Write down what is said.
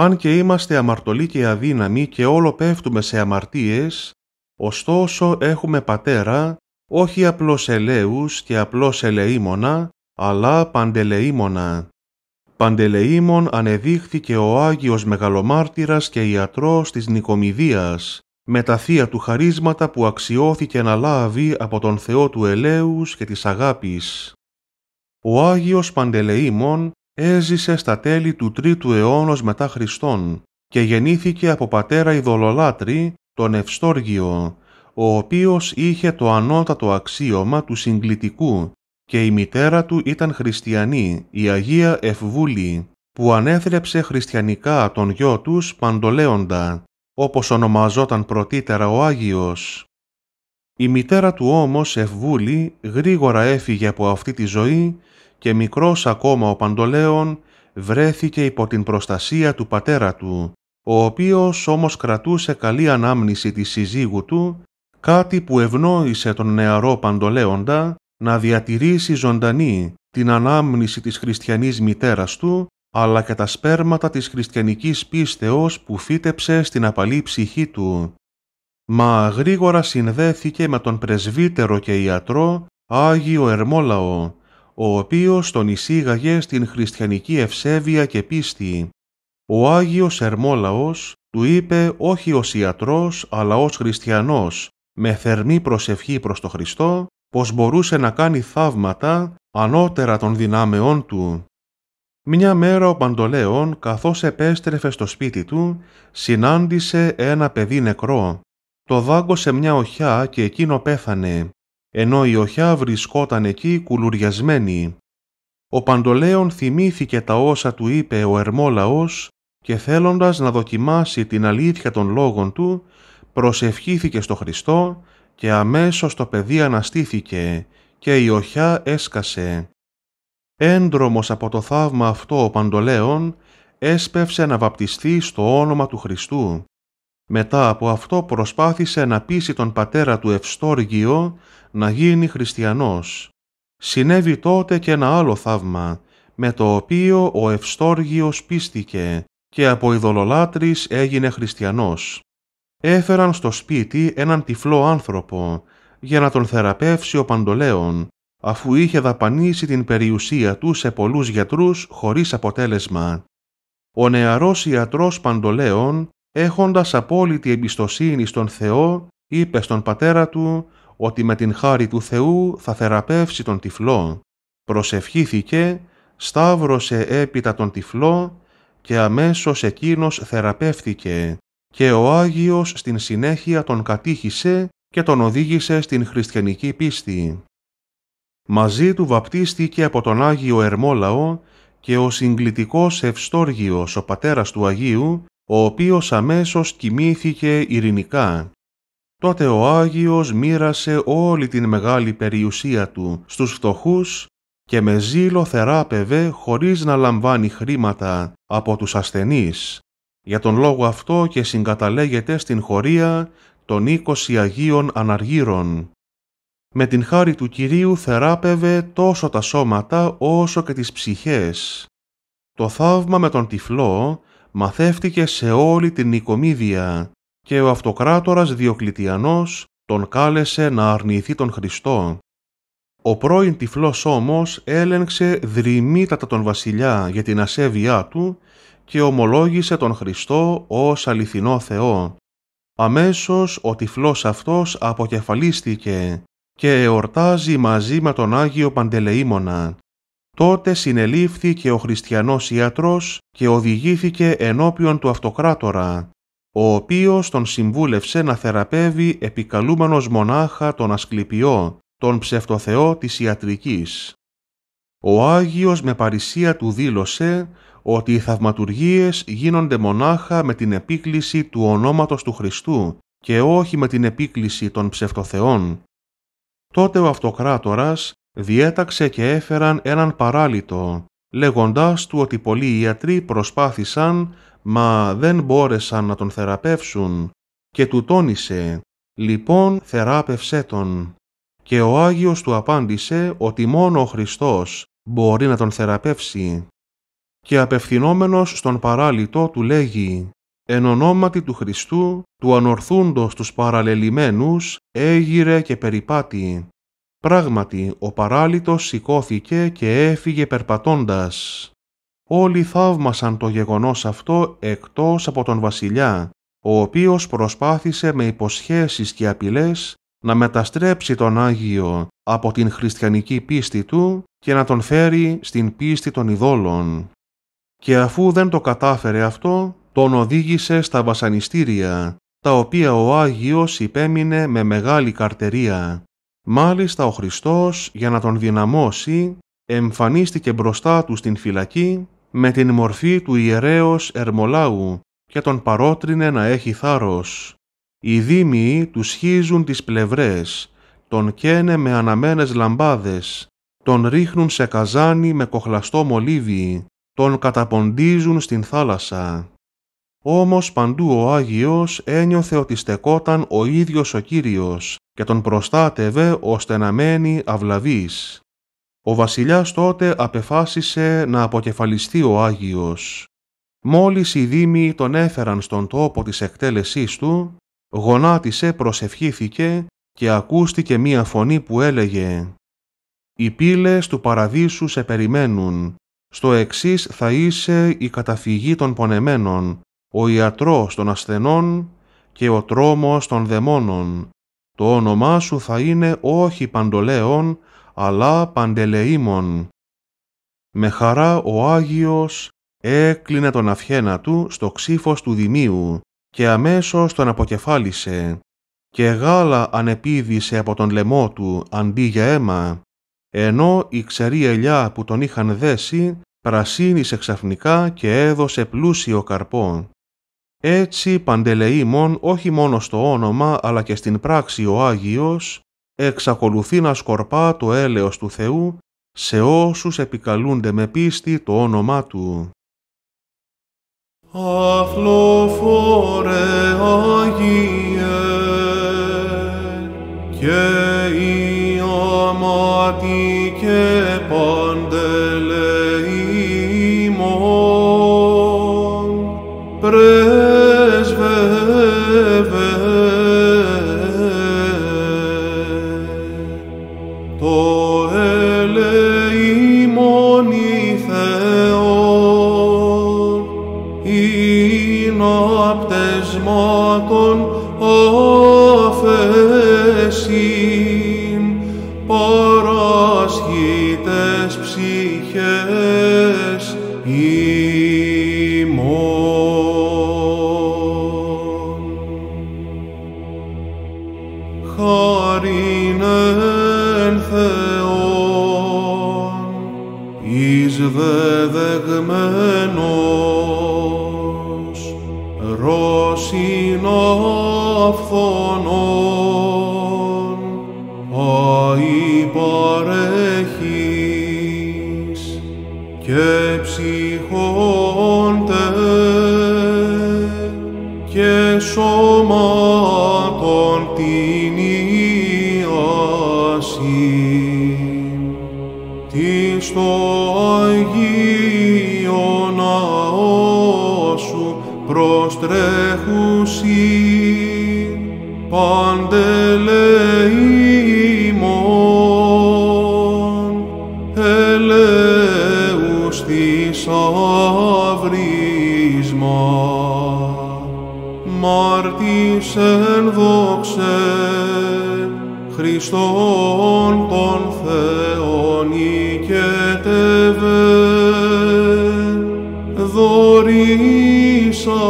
Αν και είμαστε αμαρτωλοί και αδύναμοι και όλο πέφτουμε σε αμαρτίες, ωστόσο έχουμε πατέρα, όχι απλώς ελέους και απλώς ελεήμονα, αλλά παντελεήμονα. Παντελεήμων ανεδείχθηκε ο Άγιος Μεγαλομάρτυρας και ιατρός της Νικομιδίας, με τα θεία του χαρίσματα που αξιώθηκε να λάβει από τον Θεό του ελέους και της αγάπης. Ο Άγιος Παντελεήμων έζησε στα τέλη του 3ου αιώνα μετά Χριστόν και γεννήθηκε από πατέρα ειδωλολάτρη, τον Ευστόργιο, ο οποίος είχε το ανώτατο αξίωμα του συγκλητικού και η μητέρα του ήταν χριστιανή, η Αγία Ευβούλη, που ανέθρεψε χριστιανικά τον γιο τους Παντολέοντα, όπως ονομαζόταν πρωτήτερα ο Άγιος. Η μητέρα του όμως Ευβούλη γρήγορα έφυγε από αυτή τη ζωή και μικρός ακόμα ο Παντολέων βρέθηκε υπό την προστασία του πατέρα του, ο οποίος όμως κρατούσε καλή ανάμνηση της συζύγου του, κάτι που ευνόησε τον νεαρό Παντολέοντα να διατηρήσει ζωντανή την ανάμνηση της χριστιανής μητέρας του, αλλά και τα σπέρματα της χριστιανικής πίστεως που φύτεψε στην απαλή ψυχή του. Μα γρήγορα συνδέθηκε με τον πρεσβύτερο και ιατρό Άγιο Ερμόλαο, ο οποίος τον εισήγαγε στην χριστιανική ευσέβεια και πίστη. Ο Άγιος Ερμόλαος του είπε όχι ως ιατρός αλλά ως χριστιανός, με θερμή προσευχή προς τον Χριστό, πως μπορούσε να κάνει θαύματα ανώτερα των δυνάμεών του. Μια μέρα ο Παντολέων, καθώς επέστρεφε στο σπίτι του, συνάντησε ένα παιδί νεκρό. Το δάγκωσε μια οχιά και εκείνο πέθανε ενώ η οχιά βρισκόταν εκεί κουλουριασμένη. Ο Παντολέων θυμήθηκε τα όσα του είπε ο Ερμόλαος και θέλοντας να δοκιμάσει την αλήθεια των λόγων του, προσευχήθηκε στο Χριστό και αμέσως το παιδί αναστήθηκε και η οχιά έσκασε. Έντρομος από το θαύμα αυτό ο Παντολέων έσπευσε να βαπτιστεί στο όνομα του Χριστού. Μετά από αυτό προσπάθησε να πείσει τον πατέρα του Ευστόργιο να γίνει χριστιανός. Συνέβη τότε και ένα άλλο θαύμα, με το οποίο ο Ευστόργιος πίστηκε και από ειδωλολάτρης έγινε χριστιανός. Έφεραν στο σπίτι έναν τυφλό άνθρωπο για να τον θεραπεύσει ο Παντολέων, αφού είχε δαπανίσει την περιουσία του σε πολλούς γιατρούς χωρίς αποτέλεσμα. Ο νεαρός ιατρός Παντολέων έχοντας απόλυτη εμπιστοσύνη στον Θεό, είπε στον πατέρα του ότι με την χάρη του Θεού θα θεραπεύσει τον τυφλό. Προσευχήθηκε, σταύρωσε έπειτα τον τυφλό και αμέσως εκείνος θεραπεύθηκε και ο Άγιος στην συνέχεια τον κατήχησε και τον οδήγησε στην χριστιανική πίστη. Μαζί του βαπτίστηκε από τον Άγιο Ερμόλαο και ο συγκλητικός Ευστόργιος, ο πατέρας του Αγίου, ο οποίος αμέσως κοιμήθηκε ειρηνικά. Τότε ο Άγιος μοίρασε όλη την μεγάλη περιουσία του στους φτωχούς και με ζήλο θεράπευε χωρίς να λαμβάνει χρήματα από τους ασθενείς. Για τον λόγο αυτό και συγκαταλέγεται στην χωρία των 20 Αγίων Αναργύρων. Με την χάρη του Κυρίου θεράπευε τόσο τα σώματα όσο και τις ψυχές. Το θαύμα με τον τυφλό μαθεύτηκε σε όλη την Οικομίδια και ο αυτοκράτορας Διοκλητιανός τον κάλεσε να αρνηθεί τον Χριστό. Ο πρώην τυφλός όμως έλεγξε δρυμύτατα τον βασιλιά για την ασέβειά του και ομολόγησε τον Χριστό ως αληθινό Θεό. Αμέσως ο τυφλός αυτός αποκεφαλίστηκε και εορτάζει μαζί με τον Άγιο Παντελεήμονα. Τότε συνελήφθη και ο χριστιανός ιατρός και οδηγήθηκε ενώπιον του αυτοκράτορα, ο οποίος τον συμβούλευσε να θεραπεύει επικαλούμενος μονάχα τον Ασκληπιό, τον ψευτοθεό της ιατρικής. Ο Άγιος με παρησία του δήλωσε ότι οι θαυματουργίες γίνονται μονάχα με την επίκληση του ονόματος του Χριστού και όχι με την επίκληση των ψευτοθεών. Τότε ο Αυτοκράτορας διέταξε και έφεραν έναν παράλυτο, λέγοντάς του ότι πολλοί ιατροί προσπάθησαν, μα δεν μπόρεσαν να τον θεραπεύσουν, και του τόνισε «Λοιπόν θεράπευσέ τον». Και ο Άγιος του απάντησε ότι μόνο ο Χριστός μπορεί να τον θεραπεύσει. Και απευθυνόμενος στον παράλυτο του λέγει «Εν ονόματι του Χριστού, του ανορθούντος τους παραλελειμμένους, έγειρε και περιπάτη». Πράγματι, ο παράλυτος σηκώθηκε και έφυγε περπατώντας. Όλοι θαύμασαν το γεγονός αυτό εκτός από τον βασιλιά, ο οποίος προσπάθησε με υποσχέσεις και απειλές να μεταστρέψει τον Άγιο από την χριστιανική πίστη του και να τον φέρει στην πίστη των ειδόλων. Και αφού δεν το κατάφερε αυτό, τον οδήγησε στα βασανιστήρια, τα οποία ο Άγιος υπέμεινε με μεγάλη καρτερία. Μάλιστα ο Χριστός για να τον δυναμώσει εμφανίστηκε μπροστά του στην φυλακή με την μορφή του ιερέως Ερμολάου και τον παρότρινε να έχει θάρρος. Οι δήμοι του σχίζουν τις πλευρές, τον καίνε με αναμένες λαμπάδες, τον ρίχνουν σε καζάνι με κοχλαστό μολύβι, τον καταποντίζουν στην θάλασσα. Όμως παντού ο Άγιος ένιωθε ότι στεκόταν ο ίδιος ο Κύριος και τον προστάτευε ώστε να μένει αυλαβής. Ο βασιλιάς τότε απεφάσισε να αποκεφαλιστεί ο Άγιος. Μόλις οι δήμοι τον έφεραν στον τόπο της εκτέλεσής του, γονάτισε, προσευχήθηκε και ακούστηκε μία φωνή που έλεγε «Οι πύλες του παραδείσου σε περιμένουν, στο εξής θα είσαι η καταφυγή των πονεμένων, ο ιατρός των ασθενών και ο τρόμος των δαιμόνων. Το όνομά σου θα είναι όχι Παντολέων, αλλά παντελεήμων. Με χαρά ο Άγιος έκλεινε τον αφιένα του στο ξύφος του Δημίου και αμέσως τον αποκεφάλισε και γάλα ανεπίδησε από τον λαιμό του αντί για αίμα, ενώ η ξερή ελιά που τον είχαν δέσει πρασίνησε ξαφνικά και έδωσε πλούσιο καρπό. Έτσι Παντελεήμων όχι μόνο στο όνομα αλλά και στην πράξη ο Άγιος εξακολουθεί να σκορπά το έλεος του Θεού σε όσους επικαλούνται με πίστη το όνομά Του. Αφλοφόρε Άγιε και η αμάτη και παντελεήμων αφέσιν παράσχητες ψυχές ημών. Χάριν εν Θεόν εις δεδεγμένον προσυνοφθονών αϊπαρέχεις και ψυχώνται και σώμα τρέχουσι παντελεήμων ελέους της αυρίσμα μάρτης εν δόξε Χριστόν τον Θεόν οικετεύε δωρήσαστε.